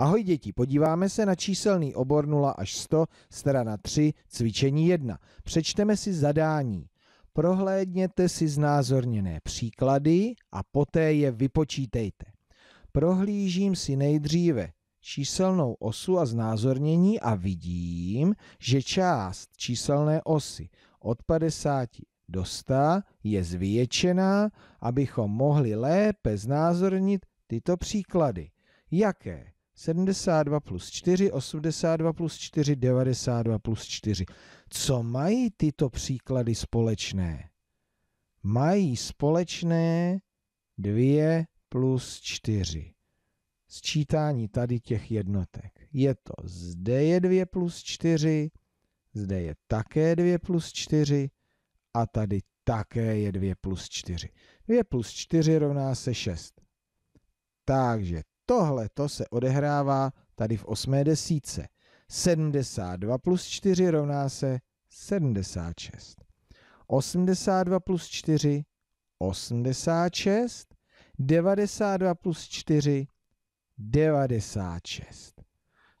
Ahoj děti, podíváme se na číselný obor 0 až 100, strana 3, cvičení 1. Přečteme si zadání. Prohlédněte si znázorněné příklady a poté je vypočítejte. Prohlížím si nejdříve číselnou osu a znázornění a vidím, že část číselné osy od 50 do 100 je zvětšená, abychom mohli lépe znázornit tyto příklady. Jaké? 72 plus 4, 82 plus 4, 92 plus 4. Co mají tyto příklady společné? Mají společné 2 plus 4. Sčítání tady těch jednotek. Je to zde je 2 plus 4, zde je také 2 plus 4 a tady také je 2 plus 4. 2 plus 4 rovná se 6. Takže Tohle to se odehrává tady v osmé desíce. 72 plus 4 rovná se 76. 82 plus 4 86. 92 plus 4 96.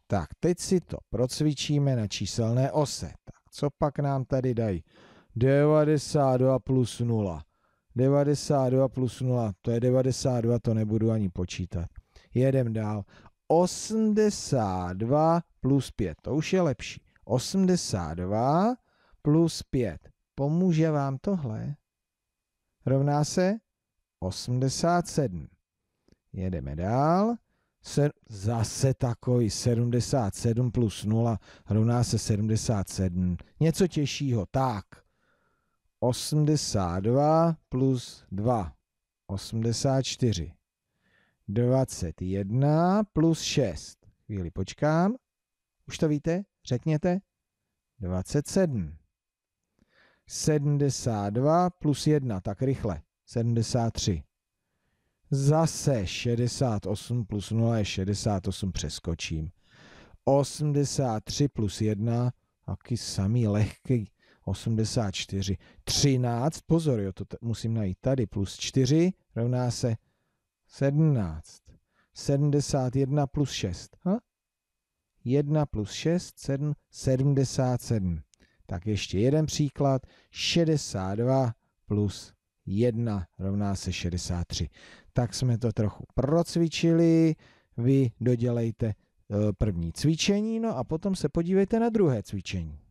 Tak, teď si to procvičíme na číselné ose. Tak, co pak nám tady dají? 92 plus 0. 92 plus 0, to je 92, to nebudu ani počítat jedem dál. 82 plus 5, to už je lepší. 82 plus 5. Pomůže vám tohle? Rovná se 87. Jedeme dál. Se, zase takový 77 plus 0 rovná se 77. Něco těžšího. Tak. 82 plus 2. 84. 21 plus 6. Chvíli počkám. Už to víte? Řekněte. 27. 72 plus 1, tak rychle. 73. Zase 68 plus 0 je 68, přeskočím. 83 plus 1, taky samý lehký. 84. 13, pozor, jo, to musím najít tady, plus 4 rovná se 17. 71 plus 6. Ha? 1 plus 6, 7, 77. Tak ještě jeden příklad. 62 plus 1 rovná se 63. Tak jsme to trochu procvičili. Vy dodělejte eh, první cvičení, no a potom se podívejte na druhé cvičení.